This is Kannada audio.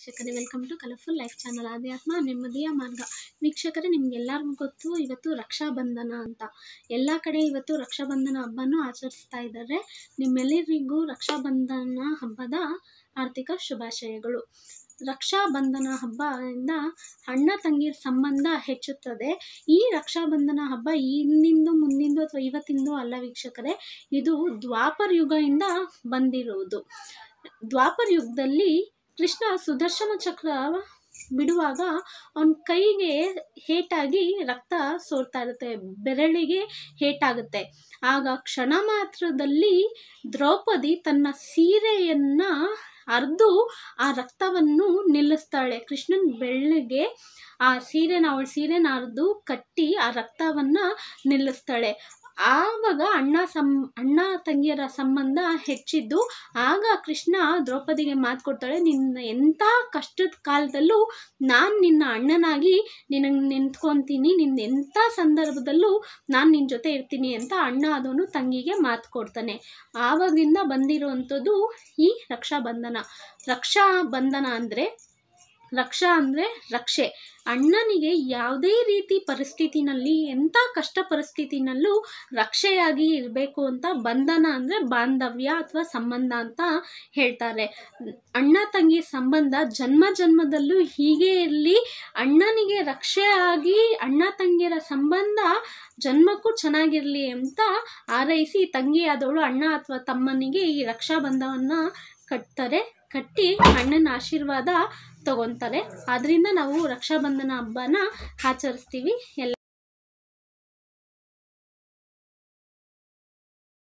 ವೀಕ್ಷಕರೇ welcome to colourful life channel ಆಧ್ಯಾತ್ಮ ನೆಮ್ಮದಿಯ ಮಾರ್ಗ ವೀಕ್ಷಕರೇ ನಿಮಗೆಲ್ಲರಿಗೂ ಗೊತ್ತು ಇವತ್ತು ರಕ್ಷಾಬಂಧನ ಅಂತ ಎಲ್ಲ ಕಡೆ ಇವತ್ತು ರಕ್ಷಾಬಂಧನ ಹಬ್ಬನೂ ಆಚರಿಸ್ತಾ ಇದ್ದಾರೆ ನಿಮ್ಮೆಲ್ಲರಿಗೂ ರಕ್ಷಾಬಂಧನ ಹಬ್ಬದ ಆರ್ಥಿಕ ಶುಭಾಶಯಗಳು ರಕ್ಷಾಬಂಧನ ಹಬ್ಬದಿಂದ ಅಣ್ಣ ತಂಗಿಯ ಸಂಬಂಧ ಹೆಚ್ಚುತ್ತದೆ ಈ ರಕ್ಷಾಬಂಧನ ಹಬ್ಬ ಇಂದಿಂದು ಮುಂದಿಂದು ಅಥವಾ ಇವತ್ತಿಂದು ಅಲ್ಲ ವೀಕ್ಷಕರೇ ಇದು ದ್ವಾಪರ ಯುಗದಿಂದ ಬಂದಿರುವುದು ದ್ವಾಪರ ಯುಗದಲ್ಲಿ ಕೃಷ್ಣ ಸುದರ್ಶನ ಚಕ್ರ ಬಿಡುವಾಗ ಅವನ ಕೈಗೆ ಹೇಟಾಗಿ ರಕ್ತ ಸೋರ್ತಾ ಇರುತ್ತೆ ಬೆರಳಿಗೆ ಹೇಟಾಗುತ್ತೆ ಆಗ ಕ್ಷಣ ಮಾತ್ರದಲ್ಲಿ ದ್ರೌಪದಿ ತನ್ನ ಸೀರೆಯನ್ನು ಅರ್ದು ಆ ರಕ್ತವನ್ನು ನಿಲ್ಲಿಸ್ತಾಳೆ ಕೃಷ್ಣನ ಬೆಳ್ಳಿಗೆ ಆ ಸೀರೆನ ಅವಳ ಸೀರೆನ ಅರ್ದು ಕಟ್ಟಿ ಆ ರಕ್ತವನ್ನು ನಿಲ್ಲಿಸ್ತಾಳೆ ಆವಾಗ ಅಣ್ಣ ಸಂ ಅಣ್ಣ ತಂಗಿಯರ ಸಂಬಂಧ ಹೆಚ್ಚಿದ್ದು ಆಗ ಕೃಷ್ಣ ದ್ರೌಪದಿಗೆ ಮಾತು ಕೊಡ್ತಾಳೆ ನಿನ್ನ ಎಂಥ ಕಷ್ಟದ ಕಾಲದಲ್ಲೂ ನಾನು ನಿನ್ನ ಅಣ್ಣನಾಗಿ ನಿನಗೆ ನಿಂತ್ಕೊತೀನಿ ನಿನ್ನ ಎಂಥ ಸಂದರ್ಭದಲ್ಲೂ ನಾನು ನಿನ್ನ ಜೊತೆ ಇರ್ತೀನಿ ಅಂತ ಅಣ್ಣ ಅದನ್ನು ತಂಗಿಗೆ ಮಾತು ಕೊಡ್ತಾನೆ ಆವಾಗಿಂದ ಬಂದಿರುವಂಥದ್ದು ಈ ರಕ್ಷಾಬಂಧನ ಬಂಧನ ಅಂದರೆ ರಕ್ಷಾ ಅಂದರೆ ರಕ್ಷೆ ಅಣ್ಣನಿಗೆ ಯಾವುದೇ ರೀತಿ ಪರಿಸ್ಥಿತಿನಲ್ಲಿ ಎಂಥ ಕಷ್ಟ ಪರಿಸ್ಥಿತಿನಲ್ಲೂ ರಕ್ಷೆಯಾಗಿ ಇರಬೇಕು ಅಂತ ಬಂಧನ ಅಂದರೆ ಬಾಂಧವ್ಯ ಅಥವಾ ಸಂಬಂಧ ಅಂತ ಹೇಳ್ತಾರೆ ಅಣ್ಣ ತಂಗಿ ಸಂಬಂಧ ಜನ್ಮ ಜನ್ಮದಲ್ಲೂ ಹೀಗೆ ಇರಲಿ ಅಣ್ಣನಿಗೆ ರಕ್ಷೆಯಾಗಿ ಅಣ್ಣ ತಂಗಿಯರ ಸಂಬಂಧ ಜನ್ಮಕ್ಕೂ ಚೆನ್ನಾಗಿರಲಿ ಅಂತ ಆರೈಸಿ ತಂಗಿಯಾದವಳು ಅಣ್ಣ ಅಥವಾ ತಮ್ಮನಿಗೆ ಈ ರಕ್ಷಾಬಂಧವನ್ನು ಕಟ್ತಾರೆ ಕಟ್ಟಿ ಅಣ್ಣನ ಆಶೀರ್ವಾದ ತಗೊತಾರೆ ಆದ್ದರಿಂದ ನಾವು ರಕ್ಷಾಬಂಧನ ಹಬ್ಬನ ಆಚರಿಸ್ತೀವಿ ಎಲ್ಲ